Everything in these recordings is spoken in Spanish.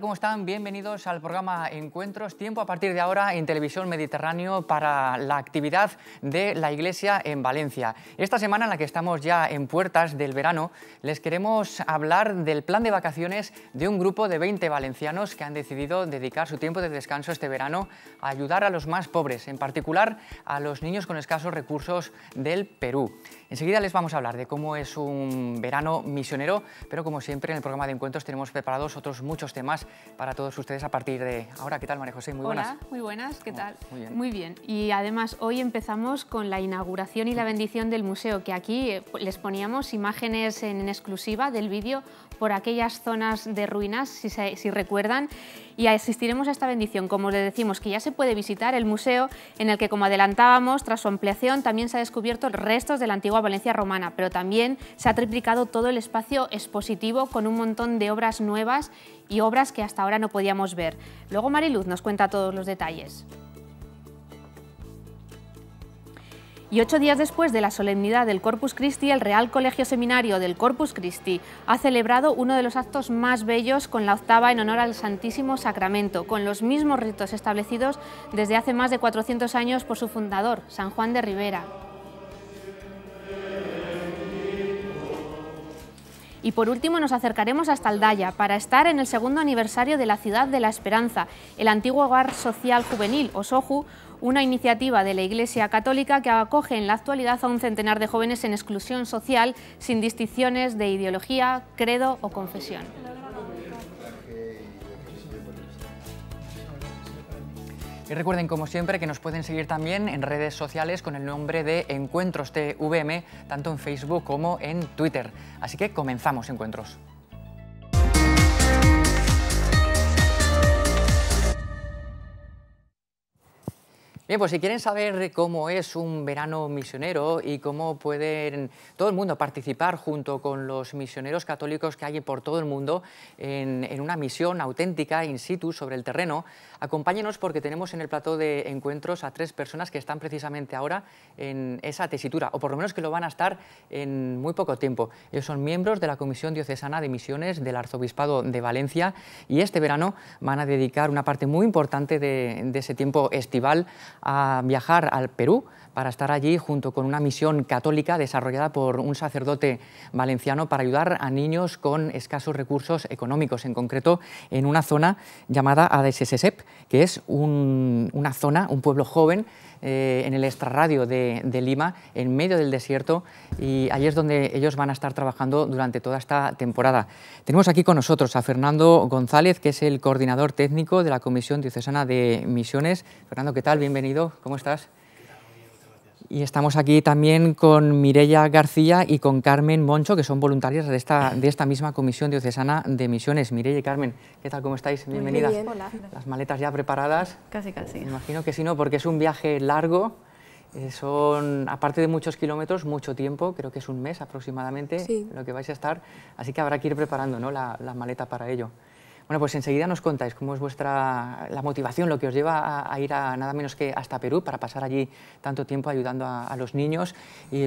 ¿Cómo están? Bienvenidos al programa Encuentros. Tiempo a partir de ahora en Televisión Mediterráneo para la actividad de la Iglesia en Valencia. Esta semana en la que estamos ya en puertas del verano, les queremos hablar del plan de vacaciones de un grupo de 20 valencianos que han decidido dedicar su tiempo de descanso este verano a ayudar a los más pobres, en particular a los niños con escasos recursos del Perú. Enseguida les vamos a hablar de cómo es un verano misionero, pero como siempre en el programa de encuentros tenemos preparados otros muchos temas para todos ustedes a partir de ahora. ¿Qué tal, María José? Muy buenas. Hola, muy buenas, ¿qué tal? Muy bien. Y además hoy empezamos con la inauguración y la bendición del museo, que aquí eh, les poníamos imágenes en exclusiva del vídeo por aquellas zonas de ruinas, si, recuerdan, y asistiremos a esta bendición. Como les decimos, que ya se puede visitar el museo en el que, como adelantábamos, tras su ampliación también se ha descubierto restos de la antigua Valencia Romana, pero también se ha triplicado todo el espacio expositivo con un montón de obras nuevas y obras que hasta ahora no podíamos ver. Luego Mariluz nos cuenta todos los detalles. Y ocho días después de la solemnidad del Corpus Christi, el Real Colegio Seminario del Corpus Christi ha celebrado uno de los actos más bellos con la octava en honor al Santísimo Sacramento, con los mismos ritos establecidos desde hace más de 400 años por su fundador, San Juan de Rivera. Y por último nos acercaremos hasta Aldaya para estar en el segundo aniversario de la Ciudad de la Esperanza, el antiguo hogar social juvenil, o SOJU, una iniciativa de la Iglesia Católica que acoge en la actualidad a un centenar de jóvenes en exclusión social sin distinciones de ideología, credo o confesión. Y recuerden, como siempre, que nos pueden seguir también en redes sociales con el nombre de Encuentros TVM, tanto en Facebook como en Twitter. Así que comenzamos Encuentros. Bien, pues si quieren saber cómo es un verano misionero y cómo pueden todo el mundo participar junto con los misioneros católicos que hay por todo el mundo en, una misión auténtica, in situ, sobre el terreno, acompáñenos porque tenemos en el plató de encuentros a tres personas que están precisamente ahora en esa tesitura, o por lo menos que lo van a estar en muy poco tiempo. Ellos son miembros de la Comisión Diocesana de Misiones del Arzobispado de Valencia y este verano van a dedicar una parte muy importante de ese tiempo estival a viajar al Perú para estar allí junto con una misión católica desarrollada por un sacerdote valenciano para ayudar a niños con escasos recursos económicos, en concreto en una zona llamada ADSSEP, que es una zona, un pueblo joven eh, en el extrarradio de, de Lima, en medio del desierto, y allí es donde ellos van a estar trabajando durante toda esta temporada. Tenemos aquí con nosotros a Fernando González, que es el coordinador técnico de la Comisión Diocesana de Misiones. Fernando, ¿qué tal? Bienvenido, ¿cómo estás? Y estamos aquí también con Mirella García y con Carmen Moncho, que son voluntarias de esta, misma Comisión Diocesana de Misiones. Mirella y Carmen, ¿qué tal? ¿Cómo estáis? Bienvenidas. Las maletas ya preparadas. Casi, casi. Me imagino que sí, ¿no? Porque es un viaje largo. Eh, son, aparte de muchos kilómetros, mucho tiempo, creo que es un mes aproximadamente lo que vais a estar, así que habrá que ir preparando ¿no? la, la maleta para ello. Bueno, pues enseguida nos contáis cómo es vuestra la motivación, lo que os lleva a, ir a nada menos que hasta Perú para pasar allí tanto tiempo ayudando a, los niños.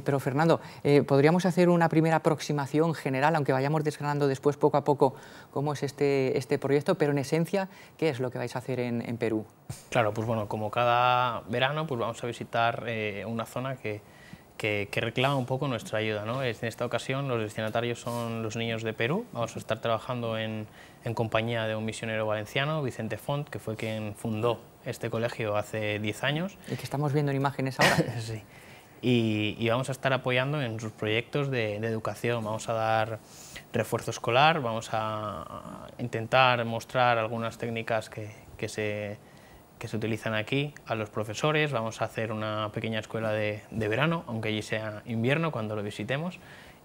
pero Fernando, eh, podríamos hacer una primera aproximación general, aunque vayamos desgranando después poco a poco cómo es este, este proyecto, pero en esencia, ¿qué es lo que vais a hacer en, Perú? Claro, pues bueno, como cada verano, pues vamos a visitar eh, una zona que que, reclama un poco nuestra ayuda. ¿no? En esta ocasión los destinatarios son los niños de Perú. Vamos a estar trabajando en, compañía de un misionero valenciano, Vicente Font, que fue quien fundó este colegio hace 10 años. Y que estamos viendo en imágenes ahora. sí. Y, y, vamos a estar apoyando en sus proyectos de, educación. Vamos a dar refuerzo escolar, vamos a intentar mostrar algunas técnicas que se que se utilizan aquí a los profesores, vamos a hacer una pequeña escuela de, verano, aunque allí sea invierno cuando lo visitemos,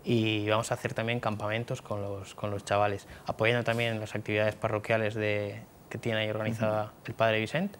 y vamos a hacer también campamentos con los, con los chavales, apoyando también las actividades parroquiales de, que tiene ahí organizada el padre Vicente,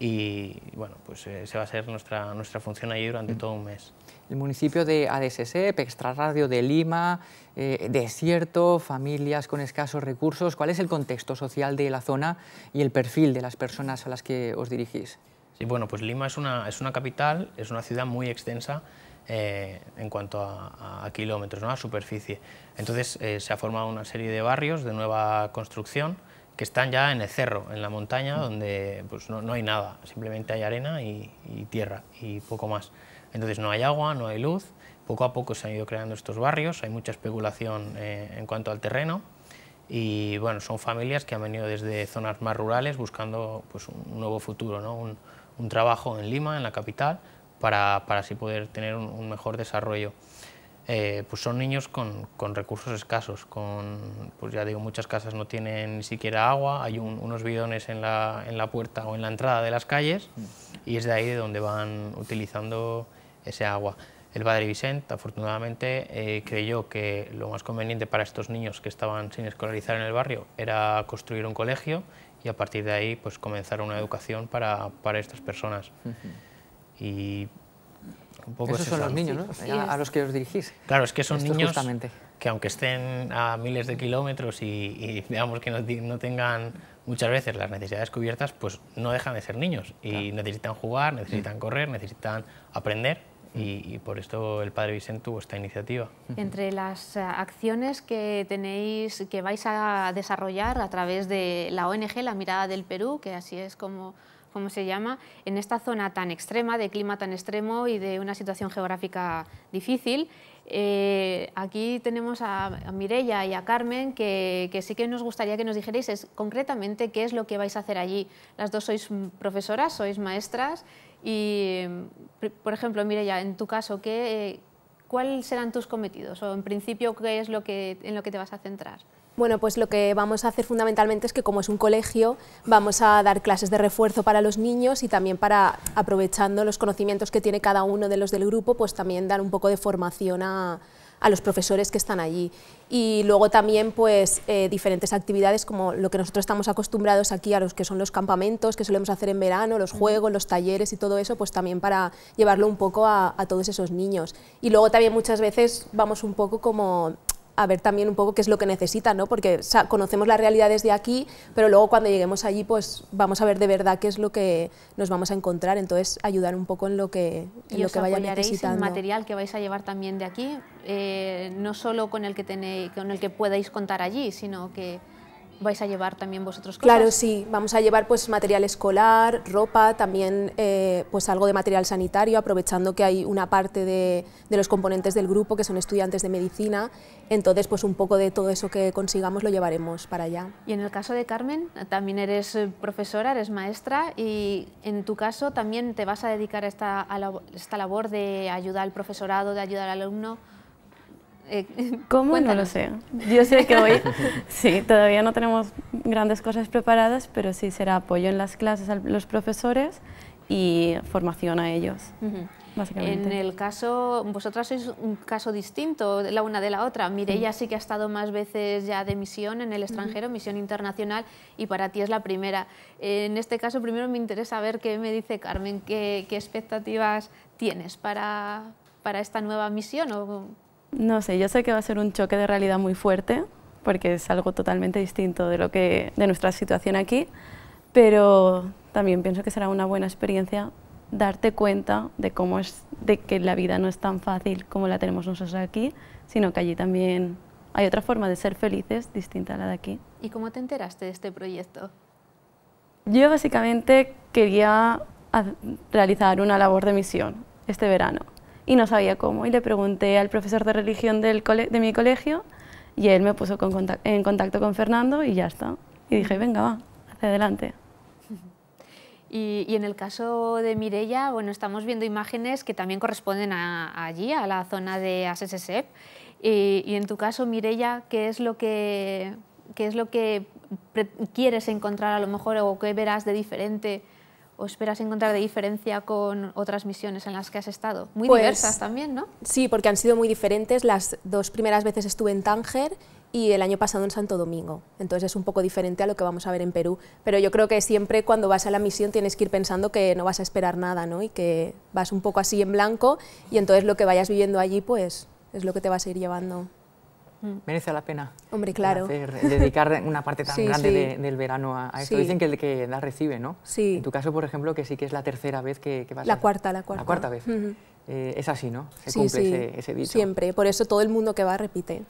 y bueno, pues esa eh, va a ser nuestra, nuestra función allí durante todo un mes el municipio de ADSC, Extrarradio de Lima, eh, desierto, familias con escasos recursos. ¿Cuál es el contexto social de la zona y el perfil de las personas a las que os dirigís? Sí, bueno, pues Lima es una, capital, es una ciudad muy extensa eh, en cuanto a, kilómetros, ¿no? a superficie. Entonces eh, se ha formado una serie de barrios de nueva construcción que están ya en el cerro, en la montaña, donde pues, no, hay nada, simplemente hay arena y tierra y poco más. Entonces no hay agua, no hay luz, poco a poco se han ido creando estos barrios, hay mucha especulación eh, en cuanto al terreno y bueno, son familias que han venido desde zonas más rurales buscando pues, un nuevo futuro, ¿no? un, trabajo en Lima, en la capital, para, para así poder tener un, mejor desarrollo. Eh, pues son niños con, con, recursos escasos, con, pues ya digo, muchas casas no tienen ni siquiera agua, hay unos bidones en la, en la puerta o en la entrada de las calles mm. y es de ahí de donde van utilizando ese agua. El padre Vicente, afortunadamente, eh, creyó que lo más conveniente para estos niños que estaban sin escolarizar en el barrio era construir un colegio y a partir de ahí pues, comenzar una educación para, para estas personas. Y un poco Esos son los niños, ¿no? a, los que os dirigís. Claro, es que son niños que aunque estén a miles de kilómetros y, y que no, tengan muchas veces las necesidades cubiertas, pues no dejan de ser niños y necesitan jugar, necesitan correr, necesitan aprender y, por esto el padre Vicente tuvo esta iniciativa. Entre las eh, acciones que que vais a desarrollar a través de la ONG La Mirada del Perú, que así es como se llama, en esta zona tan extrema, de clima tan extremo y de una situación geográfica difícil, eh, aquí tenemos a, Mirella y a Carmen que, sí que nos gustaría que nos dijerais concretamente qué es lo que vais a hacer allí. Las dos sois profesoras, sois maestras y, eh, por ejemplo, Mirella, en tu caso, ¿qué, eh, ¿cuáles serán tus cometidos o en principio qué es en lo que te vas a centrar? Bueno, pues lo que vamos a hacer fundamentalmente es que como es un colegio, vamos a dar clases de refuerzo para los niños y también para, aprovechando los conocimientos que tiene cada uno de los del grupo, pues también dar un poco de formación a, los profesores que están allí. Y luego también pues eh, diferentes actividades como lo que nosotros estamos acostumbrados aquí a los que son los campamentos que solemos hacer en verano, los juegos, los talleres y todo eso, pues también para llevarlo un poco a, a todos esos niños. Y luego también muchas veces vamos un poco como a ver también un poco qué es lo que necesita, ¿no? porque conocemos la realidad desde aquí, pero luego cuando lleguemos allí pues vamos a ver de verdad qué es lo que nos vamos a encontrar, entonces ayudar un poco en lo que, en lo que vaya necesitando. el material que vais a llevar también de aquí, eh, no solo con el, que tenéis, con el que podáis contar allí, sino que vais a llevar también vosotros cosas. Claro, sí, vamos a llevar pues material escolar, ropa, también eh, pues algo de material sanitario, aprovechando que hay una parte de, los componentes del grupo que son estudiantes de medicina, entonces pues un poco de todo eso que consigamos lo llevaremos para allá. Y en el caso de Carmen, también eres eh, profesora, eres maestra y en tu caso también te vas a dedicar a esta, esta labor de ayudar al profesorado, de ayudar al alumno. Eh, ¿Cómo? No lo sé. Yo sé que hoy, sí, todavía no tenemos grandes cosas preparadas, pero sí será apoyo en las clases a los profesores y formación a ellos. En el caso, vosotras sois un caso distinto la una de la otra. Mireia sí que ha estado más veces ya de misión en el extranjero, misión internacional, y para ti es la primera. En este caso, primero me interesa ver qué me dice Carmen, qué, qué expectativas tienes para, para esta nueva misión o no sé, yo sé que va a ser un choque de realidad muy fuerte, porque es algo totalmente distinto de, lo que, de nuestra situación aquí, pero también pienso que será una buena experiencia darte cuenta de cómo es, de que la vida no es tan fácil como la tenemos nosotros aquí, sino que allí también hay otra forma de ser felices distinta a la de aquí. ¿Y cómo te enteraste de este proyecto? Yo básicamente quería realizar una labor de misión este verano y no sabía cómo. Y le pregunté al profesor de religión del de mi colegio y él me puso en contacto con Fernando y ya está. Y dije, venga, va, hacia adelante. Y, en el caso de Mirella, bueno, estamos viendo imágenes que también corresponden a, allí, a la zona de ASSEP. Y, y, en tu caso, Mirella, ¿qué es lo que, qué es lo que quieres encontrar a lo mejor o qué verás de diferente o esperas encontrar de diferencia con otras misiones en las que has estado? Muy pues diversas también, ¿no? Sí, porque han sido muy diferentes. Las dos primeras veces estuve en Tánger y el año pasado en Santo Domingo. Entonces es un poco diferente a lo que vamos a ver en Perú. Pero yo creo que siempre cuando vas a la misión tienes que ir pensando que no vas a esperar nada, ¿no? Y que vas un poco así en blanco y entonces lo que vayas viviendo allí, pues es lo que te vas a ir llevando. Mm. merece la pena. Hombre, claro. Eh, eh, dedicar una parte tan grande del verano a, esto. Dicen que el que la recibe, ¿no? Sí. En tu caso, por ejemplo, que sí que es la tercera vez que, que vas La cuarta, la cuarta. La cuarta vez. Eh, es así, ¿no? Se cumple ese, ese, Siempre, por eso todo el mundo que va repite.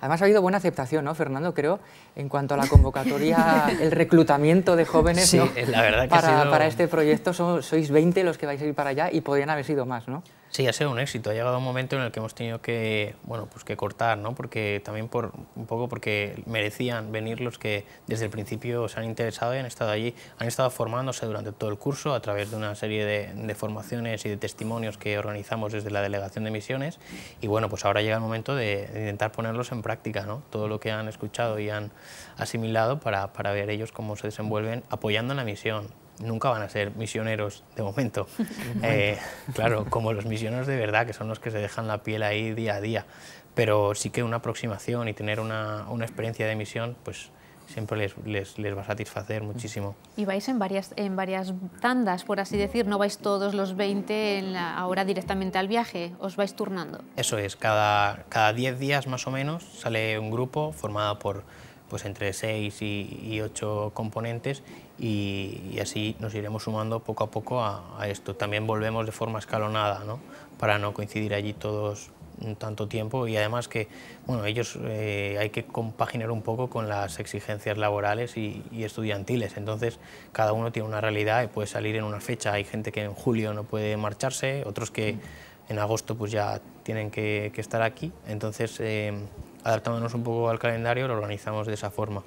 Además ha habido buena aceptación, ¿no, Fernando? Creo, en cuanto a la convocatoria, el reclutamiento de jóvenes, ¿no? la verdad que para, para este proyecto sois 20 los que vais a ir para allá y podrían haber sido más, ¿no? Sí, ha sido un éxito. Ha llegado un momento en el que hemos tenido que, bueno, pues que cortar, ¿no? Porque también por un poco porque merecían venir los que desde el principio se han interesado y han estado allí, han estado formándose durante todo el curso a través de una serie de, formaciones y de testimonios que organizamos desde la delegación de misiones. Y bueno, pues ahora llega el momento de, intentar ponerlos en práctica, ¿no? Todo lo que han escuchado y han asimilado para, para ver ellos cómo se desenvuelven apoyando en la misión, nunca van a ser misioneros de momento. Eh, claro, como los misioneros de verdad, que son los que se dejan la piel ahí día a día. Pero sí que una aproximación y tener una, experiencia de misión, pues siempre les, va a satisfacer muchísimo. Y vais en varias, en varias tandas, por así decir, no vais todos los 20 en la, ahora directamente al viaje, os vais turnando. Eso es, cada, cada 10 días más o menos sale un grupo formado por pues entre seis y, ocho componentes y, así nos iremos sumando poco a poco a, esto. También volvemos de forma escalonada ¿no? para no coincidir allí todos tanto tiempo y además que bueno, ellos eh, hay que compaginar un poco con las exigencias laborales y, estudiantiles, entonces cada uno tiene una realidad y puede salir en una fecha, hay gente que en julio no puede marcharse, otros que mm. en agosto pues ya tienen que, estar aquí, entonces eh, adaptándonos un poco al calendario, lo organizamos de esa forma.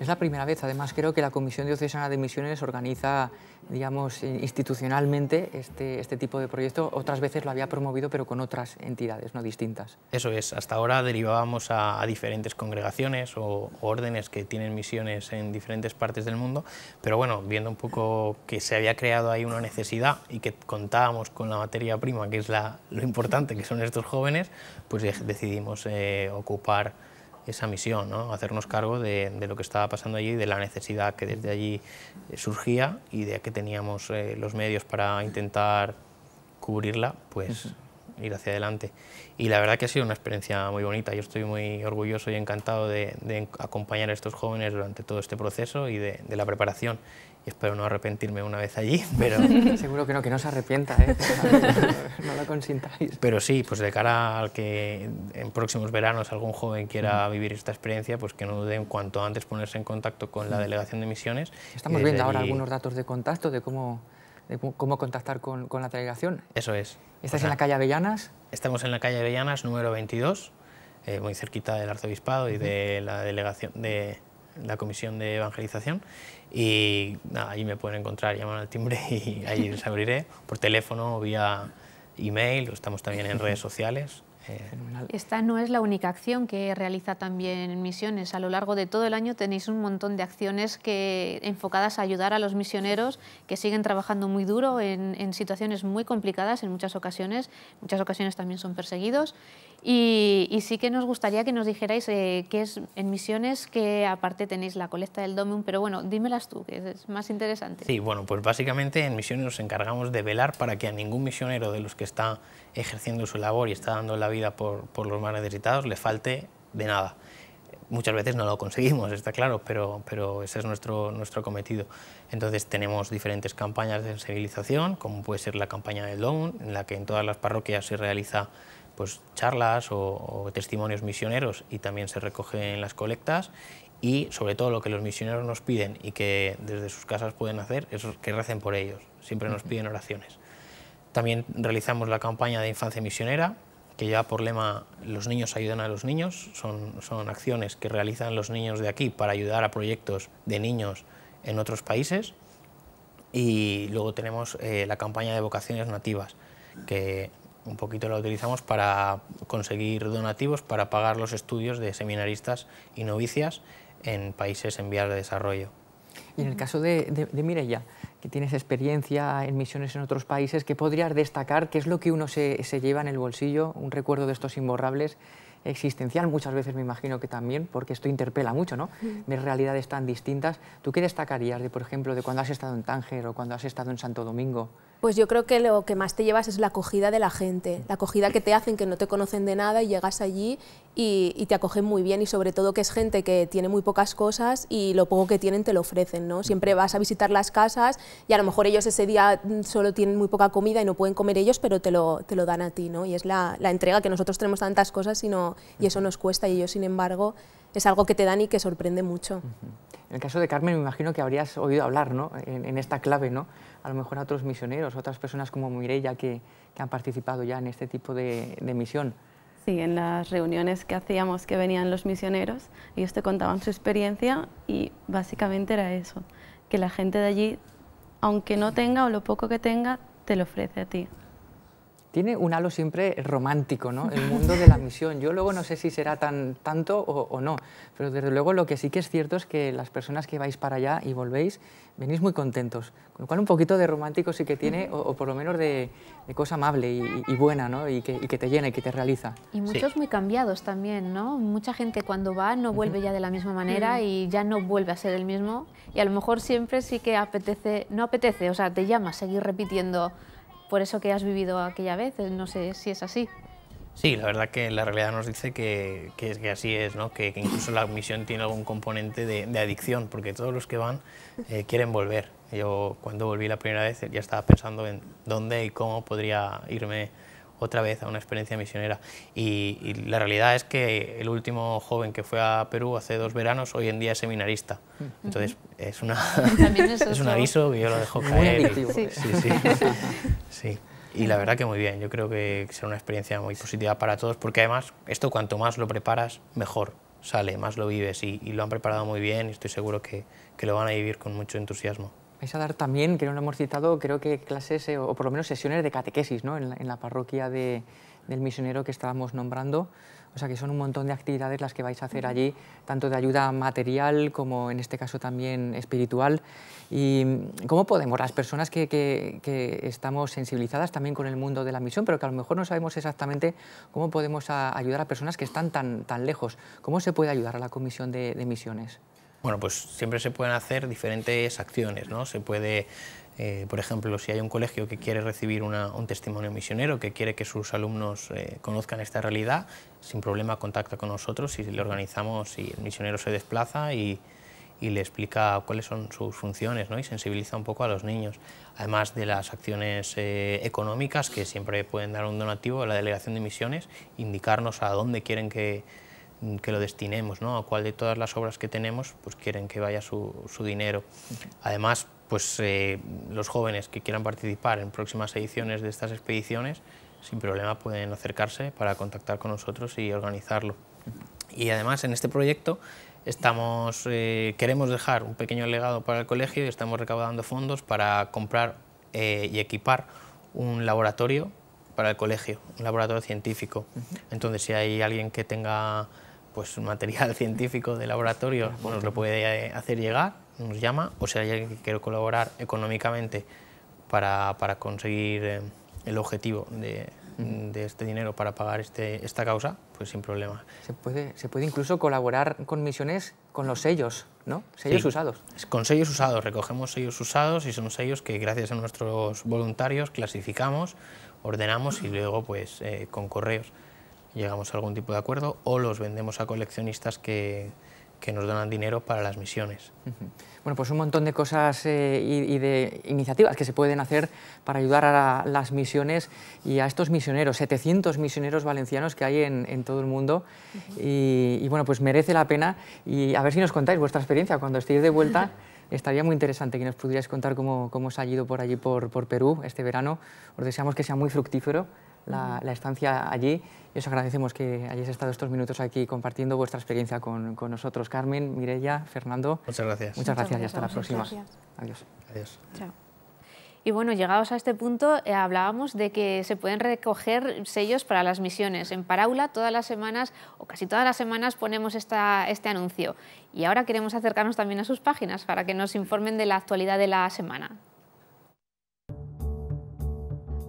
Es la primera vez, además creo que la Comisión Diocesana de Misiones organiza, digamos, institucionalmente este, este tipo de proyecto. Otras veces lo había promovido, pero con otras entidades, no distintas. Eso es, hasta ahora derivábamos a, diferentes congregaciones o, órdenes que tienen misiones en diferentes partes del mundo, pero bueno, viendo un poco que se había creado ahí una necesidad y que contábamos con la materia prima, que es lo importante, que son estos jóvenes, pues eh, decidimos eh, ocupar esa misión, ¿no? hacernos cargo de, lo que estaba pasando allí, de la necesidad que desde allí eh, surgía y de que teníamos eh, los medios para intentar cubrirla, pues ir hacia adelante. Y la verdad que ha sido una experiencia muy bonita. Yo estoy muy orgulloso y encantado de, acompañar a estos jóvenes durante todo este proceso y de, la preparación. Y espero no arrepentirme una vez allí, pero... Seguro que no, que no se arrepienta, ¿eh? no lo consintáis. Pero sí, pues de cara al que en próximos veranos algún joven quiera vivir esta experiencia, pues que no duden cuanto antes ponerse en contacto con la delegación de misiones. Estamos viendo eh, ahora algunos datos de contacto de cómo de cómo contactar con, con, la delegación. Eso es. ¿Estás en la calle Avellanas? Estamos en la calle Avellanas número 22, eh, muy cerquita del arzobispado y de la delegación de la comisión de evangelización y ahí me pueden encontrar, llaman al timbre y ahí les abriré por teléfono, o vía email, estamos también en redes sociales esta no es la única acción que realiza también Misiones. A lo largo de todo el año tenéis un montón de acciones que, enfocadas a ayudar a los misioneros que siguen trabajando muy duro en, situaciones muy complicadas en muchas ocasiones. muchas ocasiones también son perseguidos y, sí que nos gustaría que nos dijerais eh, qué es en Misiones, que aparte tenéis la colecta del Domum, pero bueno, dímelas tú, que es más interesante. Sí, bueno, pues básicamente en Misiones nos encargamos de velar para que a ningún misionero de los que está ejerciendo su labor y está dando la vida por, los más necesitados le falte de nada. Muchas veces no lo conseguimos, está claro, pero, pero ese es nuestro, nuestro cometido. Entonces tenemos diferentes campañas de sensibilización, como puede ser la campaña del Domum, en la que en todas las parroquias se realiza pues, charlas o, testimonios misioneros y también se recogen las colectas y sobre todo lo que los misioneros nos piden y que desde sus casas pueden hacer es que recen por ellos, siempre nos piden oraciones. También realizamos la campaña de infancia misionera, que lleva por lema los niños ayudan a los niños, son, son acciones que realizan los niños de aquí para ayudar a proyectos de niños en otros países. Y luego tenemos eh, la campaña de vocaciones nativas, que un poquito la utilizamos para conseguir donativos para pagar los estudios de seminaristas y novicias en países en vías de desarrollo. Y en el caso de, de, que tienes experiencia en misiones en otros países, ¿qué podrías destacar? ¿Qué es lo que uno se, lleva en el bolsillo? Un recuerdo de estos imborrables existencial, muchas veces me imagino que también, porque esto interpela mucho, ¿no? De realidades tan distintas. ¿Tú qué destacarías de, por ejemplo, de cuando has estado en Tánger o cuando has estado en Santo Domingo? Pues yo creo que lo que más te llevas es la acogida de la gente, la acogida que te hacen, que no te conocen de nada y llegas allí y, te acogen muy bien y sobre todo que es gente que tiene muy pocas cosas y lo poco que tienen te lo ofrecen, ¿no? Siempre vas a visitar las casas y a lo mejor ellos ese día mm, solo tienen muy poca comida y no pueden comer ellos, pero te lo, dan a ti, ¿no? Y es la, entrega que nosotros tenemos tantas cosas y, y eso nos cuesta y ellos, sin embargo, es algo que te dan y que sorprende mucho. En el caso de Carmen, me imagino que habrías oído hablar en, esta clave, ¿no? a lo mejor a otros misioneros, otras personas como Mireia que, han participado ya en este tipo de, de misión. Sí, en las reuniones que hacíamos que venían los misioneros, ellos te contaban su experiencia y básicamente era eso, que la gente de allí, aunque no tenga o lo poco que tenga, te lo ofrece a ti tiene un halo siempre romántico, ¿no? El mundo de la misión. Yo luego no sé si será tan, tanto o, no, pero desde luego lo que sí que es cierto es que las personas que vais para allá y volvéis, venís muy contentos. Con lo cual un poquito de romántico sí que tiene, o, por lo menos de, cosa amable y, buena, ¿no? Y que, te llena y que te realiza. Y muchos muy cambiados también, ¿no? Mucha gente cuando va no vuelve ya de la misma manera y ya no vuelve a ser el mismo. Y a lo mejor siempre sí que apetece, no apetece, o sea, te llama a seguir repitiendo por eso que has vivido aquella vez, eh, no sé si es así. Sí, la verdad que la realidad nos dice que, que, así es, ¿no? que, incluso la misión tiene algún componente de, adicción, porque todos los que van eh, quieren volver. Yo cuando volví la primera vez ya estaba pensando en dónde y cómo podría irme otra vez a una experiencia misionera. Y, la realidad es que el último joven que fue a Perú hace dos veranos, hoy en día es seminarista. Mm. Entonces, es, una, es, un aviso que yo lo dejo caer. Y, la verdad que muy bien, yo creo que será una experiencia muy positiva para todos, porque además esto cuanto más lo preparas, mejor sale, más lo vives y, lo han preparado muy bien y estoy seguro que lo van a vivir con mucho entusiasmo vais a dar también, que no lo hemos citado, creo que clases eh, o por lo menos sesiones de catequesis ¿no? en, la, parroquia de, del misionero que estábamos nombrando. O sea que son un montón de actividades las que vais a hacer allí, tanto de ayuda material como en este caso también espiritual. ¿Y cómo podemos, las personas que, que, estamos sensibilizadas también con el mundo de la misión, pero que a lo mejor no sabemos exactamente cómo podemos ayudar a personas que están tan, tan lejos, cómo se puede ayudar a la Comisión de Misiones? Bueno, pues siempre se pueden hacer diferentes acciones, ¿no? Se puede, eh, por ejemplo, si hay un colegio que quiere recibir un testimonio misionero, que quiere que sus alumnos eh, conozcan esta realidad, sin problema contacta con nosotros y le organizamos y el misionero se desplaza y, le explica cuáles son sus funciones ¿no? y sensibiliza un poco a los niños. Además de las acciones eh, económicas que siempre pueden dar un donativo a la delegación de misiones, indicarnos a dónde quieren que Mm, que lo destinemos, ¿no? A cuál de todas las obras que tenemos, pues quieren que vaya su, dinero. Además, pues eh, los jóvenes que quieran participar en próximas ediciones de estas expediciones, sin problema pueden acercarse para contactar con nosotros y organizarlo. Y además, en este proyecto estamos, eh, queremos dejar un pequeño legado para el colegio y estamos recaudando fondos para comprar eh, y equipar un laboratorio para el colegio, un laboratorio científico. Entonces, si hay alguien que tenga pues material científico de laboratorio nos lo puede eh, hacer llegar, nos llama, o si hay alguien que quiere colaborar económicamente para, para conseguir eh, el objetivo de, este dinero para pagar este, esta causa, pues sin problema. Se puede, se puede incluso colaborar con misiones con los sellos, ¿no? Sellos usados. Con sellos usados, recogemos sellos usados y son sellos que gracias a nuestros voluntarios clasificamos, ordenamos y luego pues eh, con correos llegamos a algún tipo de acuerdo o los vendemos a coleccionistas que, que nos donan dinero para las misiones. Bueno, pues un montón de cosas eh, y, de iniciativas que se pueden hacer para ayudar a las misiones y a estos misioneros, 700 misioneros valencianos que hay en, todo el mundo. y, bueno, pues merece la pena y a ver si nos contáis vuestra experiencia cuando estéis de vuelta. estaría muy interesante que nos pudierais contar cómo, cómo os ha ido por allí, por, por Perú, este verano. Os deseamos que sea muy fructífero la, estancia allí y os agradecemos que hayáis estado estos minutos aquí compartiendo vuestra experiencia con, nosotros. Carmen, Mirella, Fernando. Muchas gracias. Muchas gracias, y hasta la próxima. Adiós. Adiós. Chao. Y bueno, llegados a este punto, eh, hablábamos de que se pueden recoger sellos para las misiones. En Paraula todas las semanas, o casi todas las semanas, ponemos esta, este anuncio. Y ahora queremos acercarnos también a sus páginas para que nos informen de la actualidad de la semana.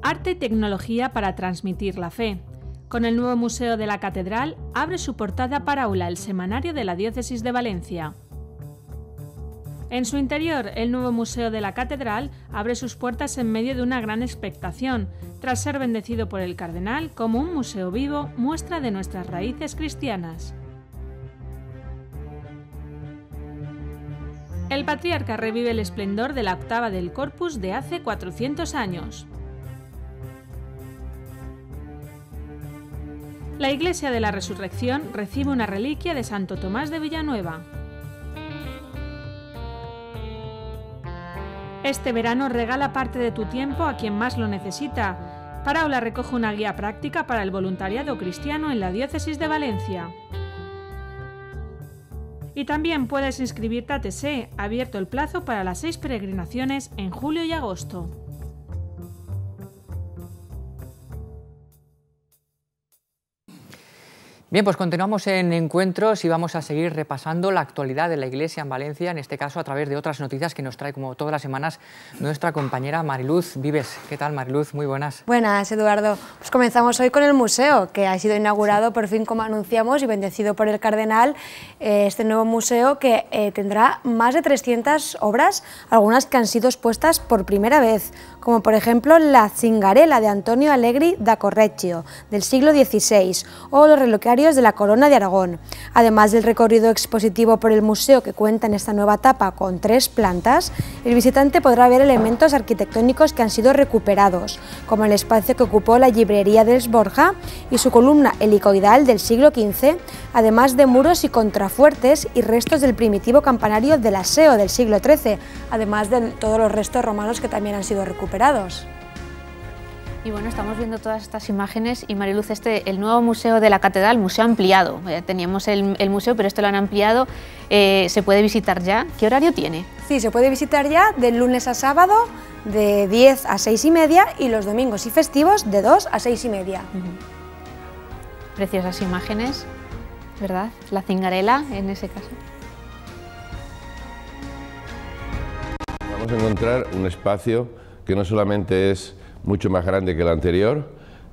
Arte y tecnología para transmitir la fe. Con el nuevo Museo de la Catedral abre su portada para aula el Semanario de la Diócesis de Valencia. En su interior, el nuevo Museo de la Catedral abre sus puertas en medio de una gran expectación, tras ser bendecido por el cardenal como un museo vivo, muestra de nuestras raíces cristianas. El patriarca revive el esplendor de la octava del corpus de hace 400 años. la Iglesia de la Resurrección recibe una reliquia de Santo Tomás de Villanueva. Este verano regala parte de tu tiempo a quien más lo necesita. Paraula recoge una guía práctica para el voluntariado cristiano en la Diócesis de Valencia. Y también puedes inscribirte a TC, e, abierto el plazo para las seis peregrinaciones en julio y agosto. Bien, pues continuamos en encuentros y vamos a seguir repasando la actualidad de la Iglesia en Valencia, en este caso a través de otras noticias que nos trae como todas las semanas nuestra compañera Mariluz Vives. ¿Qué tal Mariluz? Muy buenas. Buenas, Eduardo. Pues comenzamos hoy con el museo, que ha sido inaugurado por fin, como anunciamos, y bendecido por el cardenal, eh, este nuevo museo que eh, tendrá más de 300 obras, algunas que han sido expuestas por primera vez, como por ejemplo la cingarela de Antonio Allegri da Correggio, del siglo XVI, o los reloquiarios de la Corona de Aragón. Además del recorrido expositivo por el museo que cuenta en esta nueva etapa con tres plantas, el visitante podrá ver elementos arquitectónicos que han sido recuperados, como el espacio que ocupó la librería del Sborja y su columna helicoidal del siglo XV, además de muros y contrafuertes y restos del primitivo campanario del Aseo del siglo XIII, además de todos los restos romanos que también han sido recuperados. Y bueno, estamos viendo todas estas imágenes y Mariluz, este, el nuevo museo de la catedral, museo ampliado. Eh, teníamos el, museo, pero esto lo han ampliado. Eh, se puede visitar ya. ¿Qué horario tiene? Sí, se puede visitar ya de lunes a sábado de 10 a 6 y media y los domingos y festivos de 2 a 6 y media. Preciosas imágenes, ¿verdad? La cingarela en ese caso. Vamos a encontrar un espacio que no solamente es mucho más grande que el anterior,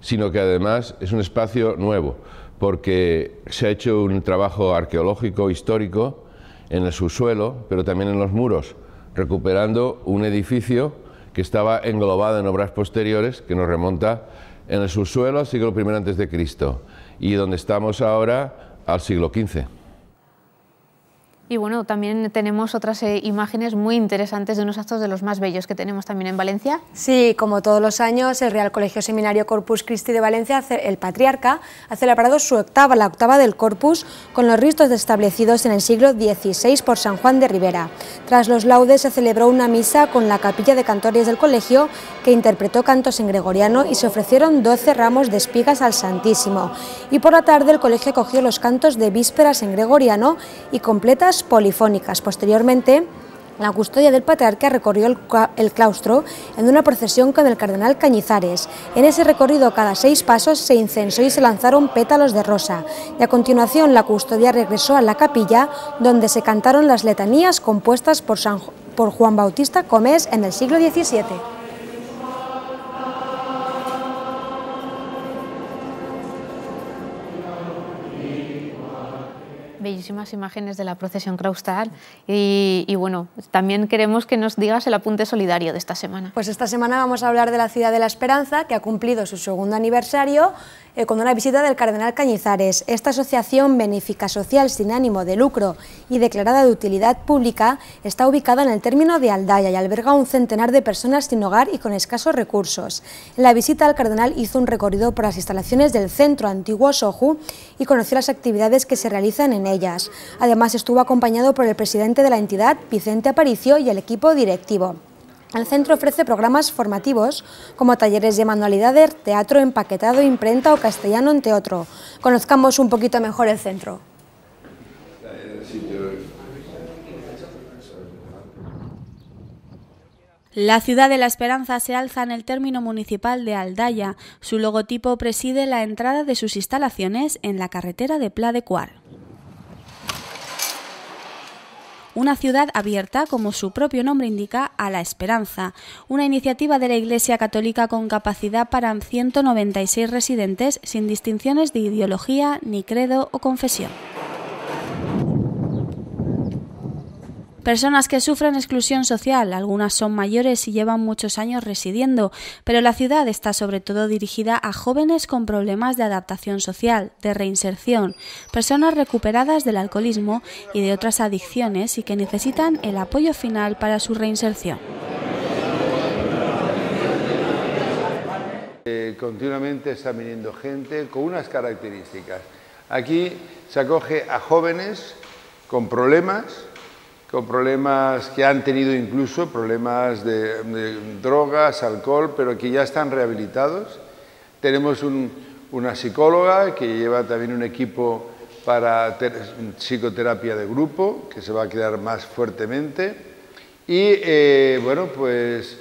sino que además es un espacio nuevo, porque se ha hecho un trabajo arqueológico, histórico, en el subsuelo, pero también en los muros, recuperando un edificio que estaba englobado en obras posteriores, que nos remonta en el subsuelo al siglo I antes de Cristo, y donde estamos ahora al siglo XV. Y bueno, también tenemos otras eh, imágenes muy interesantes de unos actos de los más bellos que tenemos también en Valencia. Sí, como todos los años, el Real Colegio Seminario Corpus Christi de Valencia, el Patriarca, ha celebrado su octava, la octava del Corpus, con los ritos establecidos en el siglo XVI por San Juan de Rivera. Tras los laudes se celebró una misa con la capilla de cantores del colegio, que interpretó cantos en gregoriano y se ofrecieron 12 ramos de espigas al Santísimo. Y por la tarde el colegio cogió los cantos de vísperas en gregoriano y completas polifónicas. Posteriormente, la custodia del patriarca recorrió el claustro en una procesión con el cardenal Cañizares. En ese recorrido, cada seis pasos se incensó y se lanzaron pétalos de rosa. Y a continuación, la custodia regresó a la capilla, donde se cantaron las letanías compuestas por, por Juan Bautista Comés en el siglo XVII. Bellísimas imágenes de la procesión claustral y, bueno, también queremos que nos digas el apunte solidario de esta semana. Pues esta semana vamos a hablar de la ciudad de la Esperanza, que ha cumplido su segundo aniversario eh, con una visita del cardenal Cañizares. Esta asociación benéfica social sin ánimo de lucro y declarada de utilidad pública está ubicada en el término de Aldaya y alberga un centenar de personas sin hogar y con escasos recursos. la visita al cardenal hizo un recorrido por las instalaciones del centro antiguo Soju y conoció las actividades que se realizan en ella Además, estuvo acompañado por el presidente de la entidad, Vicente Aparicio, y el equipo directivo. El centro ofrece programas formativos como talleres de manualidades, teatro empaquetado, imprenta o castellano entre teatro. Conozcamos un poquito mejor el centro. La ciudad de la esperanza se alza en el término municipal de Aldaya. Su logotipo preside la entrada de sus instalaciones en la carretera de Pla de Cuar. una ciudad abierta, como su propio nombre indica, a la esperanza, una iniciativa de la Iglesia Católica con capacidad para 196 residentes sin distinciones de ideología, ni credo o confesión. Personas que sufren exclusión social, algunas son mayores y llevan muchos años residiendo, pero la ciudad está sobre todo dirigida a jóvenes con problemas de adaptación social, de reinserción, personas recuperadas del alcoholismo y de otras adicciones y que necesitan el apoyo final para su reinserción. Eh, continuamente está viniendo gente con unas características. Aquí se acoge a jóvenes con problemas, con problemas que han tenido incluso problemas de, drogas, alcohol, pero que ya están rehabilitados. Tenemos una psicóloga que lleva también un equipo para psicoterapia de grupo, que se va a quedar más fuertemente. Y eh, bueno, pues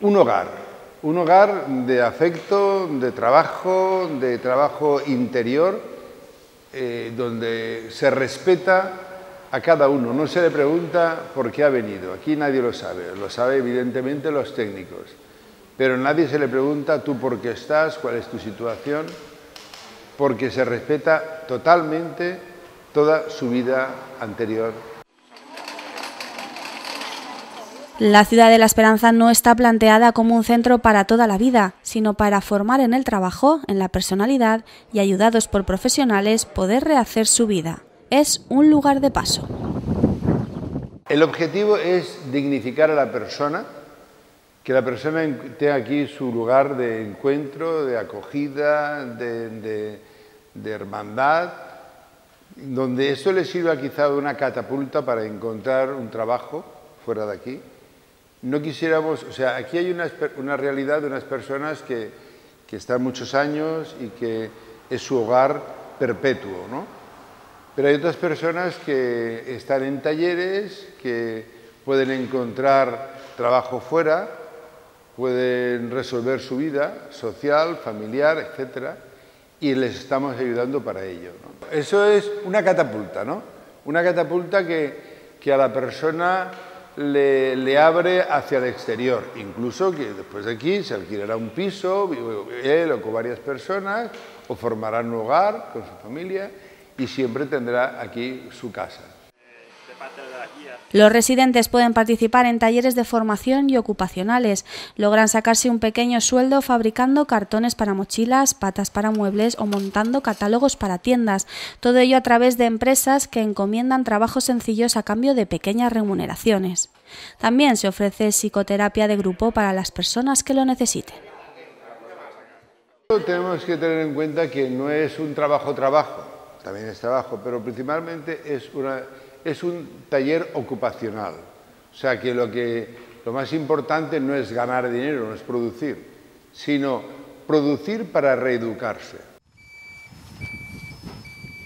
un hogar, un hogar de afecto, de trabajo, de trabajo interior, eh, donde se respeta a cada uno. No se le pregunta por qué ha venido. Aquí nadie lo sabe. Lo sabe evidentemente los técnicos. Pero nadie se le pregunta tú por qué estás, cuál es tu situación, porque se respeta totalmente toda su vida anterior La ciudad de la esperanza no está planteada como un centro para toda la vida, sino para formar en el trabajo, en la personalidad y ayudados por profesionales poder rehacer su vida es un lugar de paso. El objetivo es dignificar a la persona, que la persona tenga aquí su lugar de encuentro, de acogida, de, hermandad, donde eso le sirva quizá de una catapulta para encontrar un trabajo fuera de aquí. No quisiéramos, o sea, aquí hay una, realidad de unas personas que, que están muchos años y que es su hogar perpetuo, ¿no? Pero hay otras personas que están en talleres, que pueden encontrar trabajo fuera, pueden resolver su vida social, familiar, etc. Y les estamos ayudando para ello. Eso es una catapulta, ¿no? Una catapulta que, a la persona le, le, abre hacia el exterior. Incluso que después de aquí se alquilará un piso, él o con varias personas, o formarán un hogar con su familia y siempre tendrá aquí su casa. Los residentes pueden participar en talleres de formación y ocupacionales. Logran sacarse un pequeño sueldo fabricando cartones para mochilas, patas para muebles o montando catálogos para tiendas. Todo ello a través de empresas que encomiendan trabajos sencillos a cambio de pequeñas remuneraciones. También se ofrece psicoterapia de grupo para las personas que lo necesiten. Tenemos que tener en cuenta que no es un trabajo-trabajo también es trabajo, pero principalmente es, una, es un taller ocupacional. O sea que lo, que lo más importante no es ganar dinero, no es producir, sino producir para reeducarse.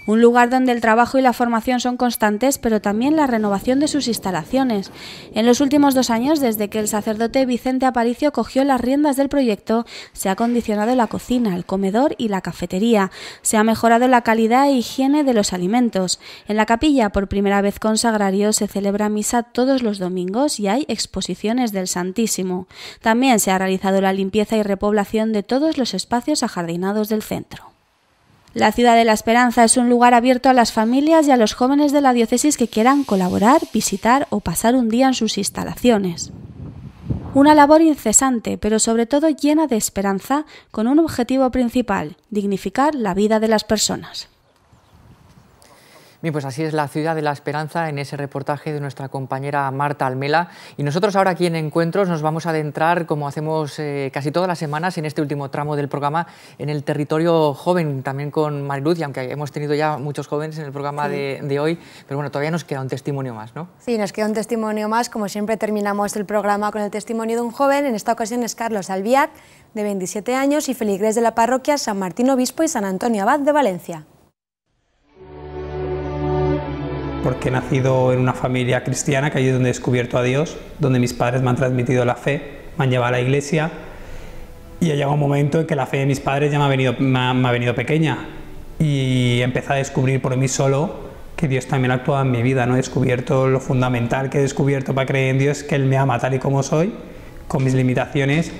Un lugar donde el trabajo y la formación son constantes, pero también la renovación de sus instalaciones. En los últimos dos años, desde que el sacerdote Vicente Aparicio cogió las riendas del proyecto, se ha condicionado la cocina, el comedor y la cafetería. Se ha mejorado la calidad e higiene de los alimentos. En la capilla, por primera vez consagrario, se celebra misa todos los domingos y hay exposiciones del Santísimo. También se ha realizado la limpieza y repoblación de todos los espacios ajardinados del centro. La Ciudad de la Esperanza es un lugar abierto a las familias y a los jóvenes de la diócesis que quieran colaborar, visitar o pasar un día en sus instalaciones. Una labor incesante, pero sobre todo llena de esperanza, con un objetivo principal, dignificar la vida de las personas. Bien, pues así es la ciudad de la esperanza en ese reportaje de nuestra compañera Marta Almela. Y nosotros ahora aquí en Encuentros nos vamos a adentrar, como hacemos eh, casi todas las semanas en este último tramo del programa, en el territorio joven, también con Mariluz, y aunque hemos tenido ya muchos jóvenes en el programa de, hoy, pero bueno, todavía nos queda un testimonio más, ¿no? Sí, nos queda un testimonio más. Como siempre terminamos el programa con el testimonio de un joven, en esta ocasión es Carlos Albiac, de 27 años y feligrés de la parroquia San Martín Obispo y San Antonio Abad de Valencia. porque he nacido en una familia cristiana, que allí es donde he descubierto a Dios, donde mis padres me han transmitido la fe, me han llevado a la iglesia, y ha llegado un momento en que la fe de mis padres ya me ha venido, me ha, venido pequeña, y empecé a descubrir por mí solo que Dios también actúa en mi vida, ¿no? He descubierto lo fundamental que he descubierto para creer en Dios, que Él me ama tal y como soy, con mis limitaciones,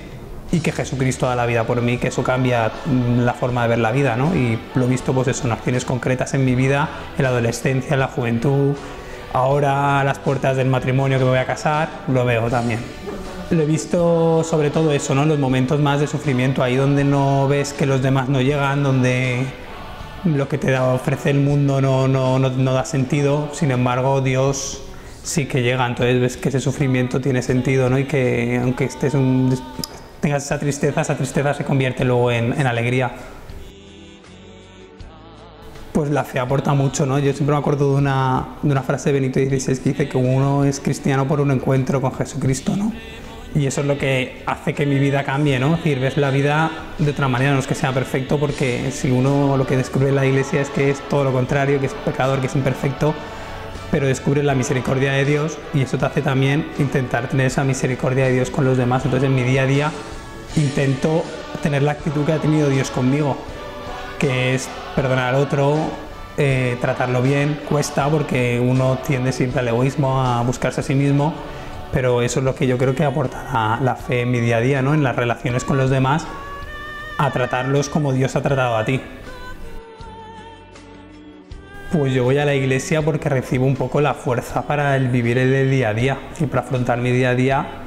y que Jesucristo da la vida por mí, que eso cambia mm, la forma de ver la vida, ¿no? Y lo he visto, pues eso, en acciones concretas en mi vida, en la adolescencia, en la juventud, ahora a las puertas del matrimonio que me voy a casar, lo veo también. Lo he visto sobre todo eso, ¿no? Los momentos más de sufrimiento, ahí donde no ves que los demás no llegan, donde lo que te da, ofrece el mundo no, no, no, da sentido, sin embargo Dios sí que llega, entonces ves que ese sufrimiento tiene sentido, ¿no? Y que aunque estés un, tengas esa tristeza, esa tristeza se convierte luego en, alegría. Pues la fe aporta mucho, ¿no? Yo siempre me acuerdo de una, frase de Benito XVI que dice que uno es cristiano por un encuentro con Jesucristo, ¿no? Y eso es lo que hace que mi vida cambie, ¿no? Es ves la vida de otra manera, no es que sea perfecto, porque si uno lo que descubre en la iglesia es que es todo lo contrario, que es pecador, que es imperfecto, pero descubre la misericordia de Dios y eso te hace también intentar tener esa misericordia de Dios con los demás. Entonces en mi día a día intento tener la actitud que ha tenido Dios conmigo, que es perdonar al otro, eh, tratarlo bien. Cuesta porque uno tiende siempre al egoísmo, a buscarse a sí mismo, pero eso es lo que yo creo que aporta la, la fe en mi día a día, ¿no? en las relaciones con los demás, a tratarlos como Dios ha tratado a ti. Pues yo voy a la iglesia porque recibo un poco la fuerza para el vivir el día a día y para afrontar mi día a día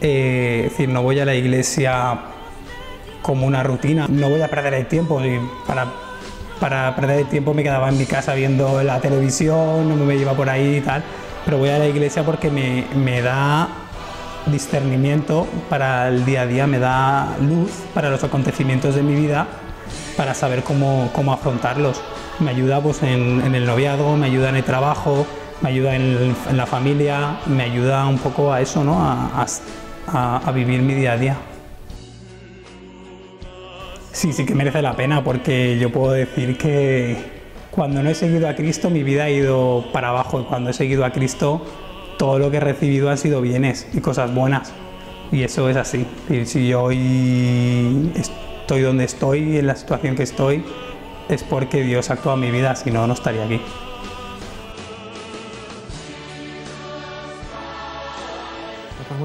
eh, es decir, no voy a la iglesia como una rutina, no voy a perder el tiempo. Y para, perder el tiempo me quedaba en mi casa viendo la televisión, no me iba por ahí y tal, pero voy a la iglesia porque me, da discernimiento para el día a día, me da luz para los acontecimientos de mi vida, para saber cómo, afrontarlos. Me ayuda pues, en, el noviado, me ayuda en el trabajo, me ayuda en, la familia, me ayuda un poco a eso, ¿no? a a, vivir mi día a día. Sí, sí que merece la pena porque yo puedo decir que cuando no he seguido a Cristo mi vida ha ido para abajo y cuando he seguido a Cristo todo lo que he recibido han sido bienes y cosas buenas. Y eso es así. si yo hoy estoy donde estoy, en la situación que estoy, es porque Dios actúa en mi vida, si no, no estaría aquí.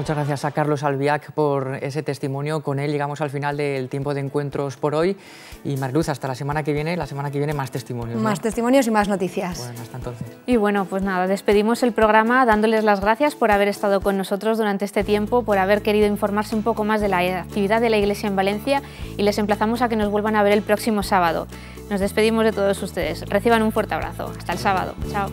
muchas gracias a Carlos Albiac por ese testimonio. Con él llegamos al final del tiempo de encuentros por hoy. Y marluz hasta la semana que viene. La semana que viene más testimonios. Más testimonios y más noticias. Bueno, hasta entonces. Y bueno, pues nada, despedimos el programa dándoles las gracias por haber estado con nosotros durante este tiempo, por haber querido informarse un poco más de la actividad de la Iglesia en Valencia y les emplazamos a que nos vuelvan a ver el próximo sábado. Nos despedimos de todos ustedes. Reciban un fuerte abrazo. Hasta el sábado. Chao.